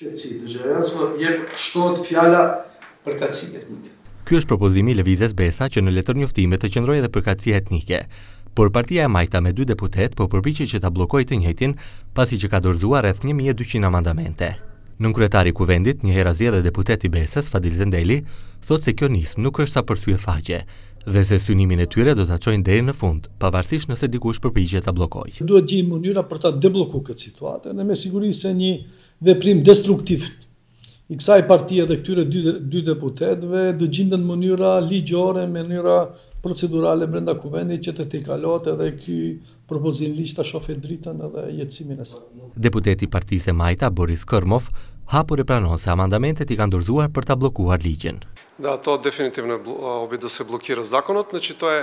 Shqetësi të gjeranshme po jep shtohet fjala për kaci etnike. Ky është propozimi i Lëvizjes Besa që në letër njoftime të qendroi edhe për kaci etnike. Por partia e majta me dy deputet po përpiqet që ta bllokojë të njëjtin pasi që ka dorëzuar rreth 1200 amandamente. Në kryetari i kuvendit, një herë azi edhe deputeti i Besës Fadil Zendeli, thotë se kjo nism nuk është sa përsyje faqe dhe se synimin e tyre do ta çojnë deri në fund, pavarësisht nëse dikush përpiqet ta bllokojë. Duhet gjejmë mënyra për ta deblokuar këtë situatë, ne me siguri se një veprim destruktiv i kësaj partije dhe këtyre dy, dy deputetve, dë gjindën mënyra ligjore, mënyra procedurale brenda kuvendi që të t'i kalot edhe ky propozim liqë të shofi dritën edhe jetësimin e sa. Deputeti partise Majta, Boris Kërmov, hapur e pranon se amandamentet i kanë dorzuar për t'a blokuar ligjen. Da, to definitiv në obidu se blokira zakonot, në që to e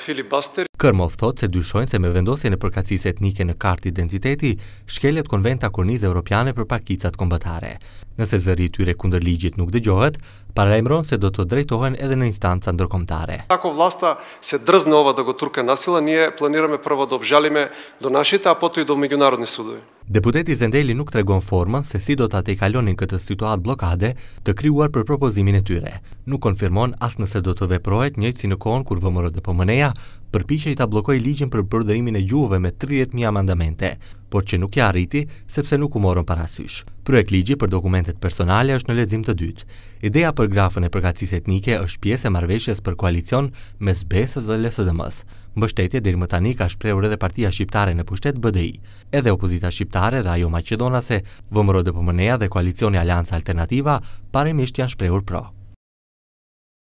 filibasteri. Kërmov thot se dyshojnë se me vendosje në përkacis etnike në kartë identiteti, shkeljet konventa kornizë europiane për pakicat kombëtare. Nëse zëri tyre kunder ligjit nuk dëgjohet, paralajmëron se do të drejtohen edhe në instanca ndërkomtare. Ako vlasta se drzne ova dhe go turke nasila, nje planirame prvo do obxalime do nashita, a të i do međunarodni sudoj Deputeti Zendeli nuk të regon formën se si do të atë i kalonin këtë situatë blokade të kryuar për propozimin e tyre. Nuk konfirmon as nëse do të veprohet njëjtë si në kohën kur vëmërët dhe pëmëneja i ta blokoj ligjin për përdorimin e gjuhëve me 30.000 amendamente, por që nuk i arriti sepse nuk u morën parasysh. Projekt ligji për dokumentet personale është në lexim të dytë. Ideja për grafën e përkatësisë etnike është pjesë e marrëveshjes për koalicion mes BES-s dhe LSDM-s. Mbështetje deri më tani ka shprehur edhe Partia Shqiptare në pushtet BDI. Edhe opozita shqiptare dhe ajo Macedonase, vmro dpmne Pëmëneja dhe koalicioni Alianca Alternativa parimisht janë shprehur pro.